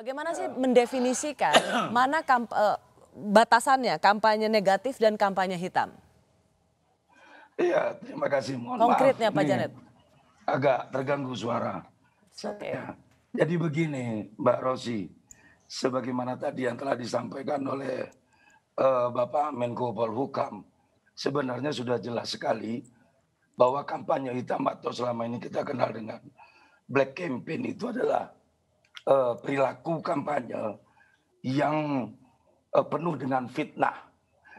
Bagaimana sih eh. mendefinisikan mana kamp, eh, batasannya kampanye negatif dan kampanye hitam? Iya, terima kasih. Mohon Konkretnya maaf, Pak nih, Agak terganggu suara. Okay. Ya, jadi begini, Mbak Rosi, sebagaimana tadi yang telah disampaikan oleh uh, Bapak Menko Polhukam, sebenarnya sudah jelas sekali bahwa kampanye hitam atau selama ini kita kenal dengan black campaign itu adalah uh, perilaku kampanye yang uh, penuh dengan fitnah,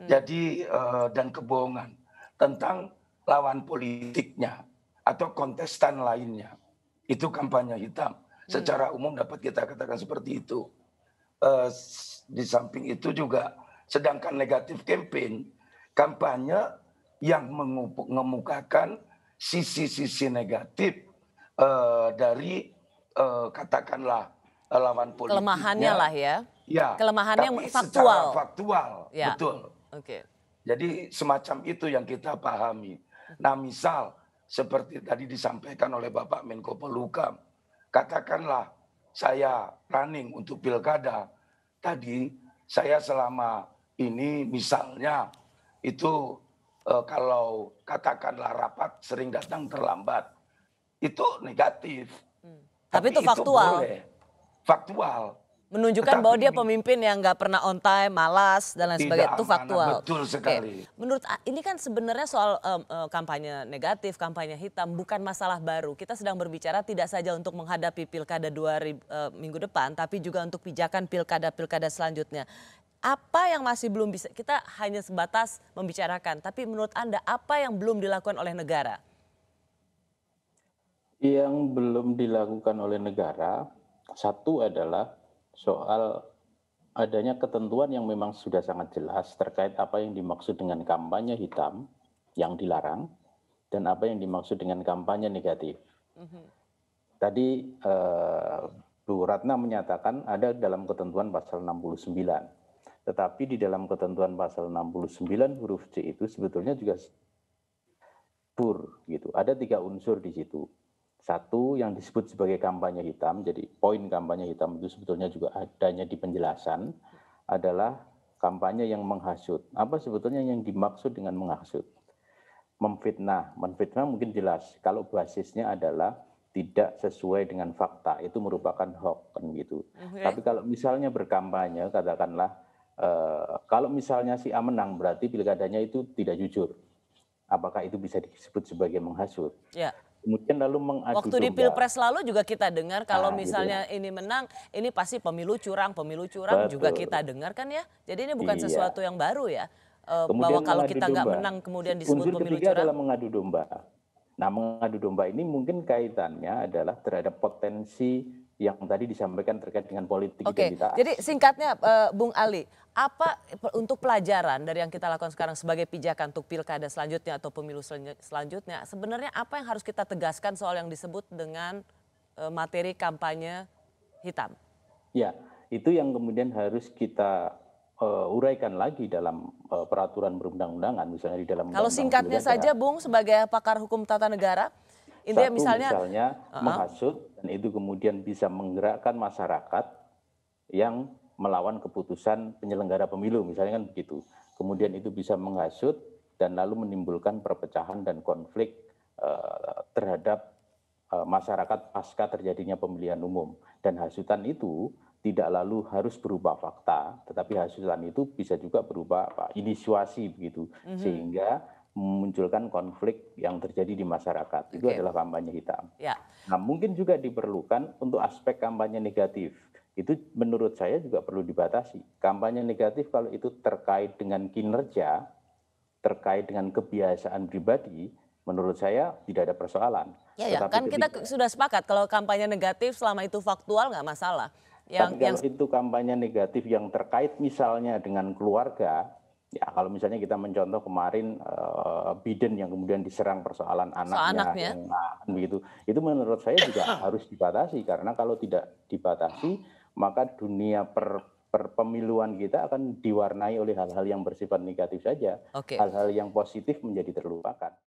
hmm. jadi uh, dan kebohongan tentang lawan politiknya atau kontestan lainnya. Itu kampanye hitam. Hmm. Secara umum dapat kita katakan seperti itu. Uh, di samping itu juga, sedangkan negatif campaign kampanye yang mengemukakan sisi-sisi negatif uh, dari uh, katakanlah eh, lawan politiknya. Kelemahannya lah ya. Ya. Kelemahannya tapi yang faktual. faktual, ya. betul. Oke. Okay. Jadi semacam itu yang kita pahami. Nah, misal seperti tadi disampaikan oleh Bapak Menko Polhukam, katakanlah saya running untuk pilkada. Tadi saya selama ini misalnya itu e, kalau katakanlah rapat sering datang terlambat, itu negatif. Hmm. Tapi, itu faktual. Faktual. Menunjukkan Tetapi bahwa dia pemimpin yang nggak pernah on time, malas dan lain sebagainya itu faktual. Betul sekali. Oke. Menurut ah, ini kan sebenarnya soal uh, kampanye negatif, kampanye hitam bukan masalah baru. Kita sedang berbicara tidak saja untuk menghadapi pilkada dua uh, minggu depan, tapi juga untuk pijakan pilkada-pilkada selanjutnya apa yang masih belum bisa kita hanya sebatas membicarakan tapi menurut Anda apa yang belum dilakukan oleh negara yang belum dilakukan oleh negara, satu adalah soal adanya ketentuan yang memang sudah sangat jelas terkait apa yang dimaksud dengan kampanye hitam yang dilarang dan apa yang dimaksud dengan kampanye negatif. Mhm. Tadi eh, Bu Ratna menyatakan ada dalam ketentuan pasal 69. Tetapi di dalam ketentuan pasal 69 huruf C itu sebetulnya juga pur gitu. Ada tiga unsur di situ. Satu yang disebut sebagai kampanye hitam, jadi poin kampanye hitam itu sebetulnya juga adanya di penjelasan adalah kampanye yang menghasut. Apa sebetulnya yang dimaksud dengan menghasut? Memfitnah. Memfitnah mungkin jelas kalau basisnya adalah tidak sesuai dengan fakta itu merupakan hoax kan gitu. Okay. Tapi kalau misalnya berkampanye katakanlah eh, kalau misalnya si A menang berarti pilkadanya itu tidak jujur. Apakah itu bisa disebut sebagai menghasut? Yeah kemudian lalu mengadu Waktu di Pilpres lalu juga kita dengar kalau nah, gitu misalnya gitu. ini menang, ini pasti pemilu curang, pemilu curang Betul. juga kita dengar kan ya. Jadi ini bukan iya. sesuatu yang baru ya. E, kemudian bahwa kalau kita nggak menang kemudian disebut Unsur pemilu curang. adalah mengadu domba. Nah, mengadu domba ini mungkin kaitannya adalah terhadap potensi yang tadi disampaikan terkait dengan politik Oke, identitas. Jadi singkatnya uh, Bung Ali, apa untuk pelajaran dari yang kita lakukan sekarang sebagai pijakan untuk pilkada selanjutnya atau pemilu selanjutnya, sebenarnya apa yang harus kita tegaskan soal yang disebut dengan uh, materi kampanye hitam? Ya, itu yang kemudian harus kita uh, uraikan lagi dalam uh, peraturan berundang-undangan misalnya di dalam Kalau singkatnya saja Bung sebagai pakar hukum tata negara, intinya misalnya, misalnya uh -huh. menghasut dan itu kemudian bisa menggerakkan masyarakat yang melawan keputusan penyelenggara pemilu misalnya kan begitu. Kemudian itu bisa menghasut dan lalu menimbulkan perpecahan dan konflik eh, terhadap eh, masyarakat pasca terjadinya pemilihan umum dan hasutan itu tidak lalu harus berubah fakta, tetapi hasutan itu bisa juga berubah apa, inisiasi begitu, mm -hmm. sehingga memunculkan konflik yang terjadi di masyarakat. Itu okay. adalah kampanye hitam. Yeah. Nah, mungkin juga diperlukan untuk aspek kampanye negatif. Itu menurut saya juga perlu dibatasi. Kampanye negatif kalau itu terkait dengan kinerja, terkait dengan kebiasaan pribadi, menurut saya tidak ada persoalan. Ya, ya. kan ketika, kita sudah sepakat kalau kampanye negatif selama itu faktual nggak masalah. Yang, tapi kalau yang... itu kampanye negatif yang terkait misalnya dengan keluarga, Ya, kalau misalnya kita mencontoh kemarin uh, Biden yang kemudian diserang persoalan anaknya, so, anaknya. Yang, nah, begitu, itu menurut saya juga harus dibatasi karena kalau tidak dibatasi maka dunia per, perpemiluan kita akan diwarnai oleh hal-hal yang bersifat negatif saja, hal-hal okay. yang positif menjadi terlupakan.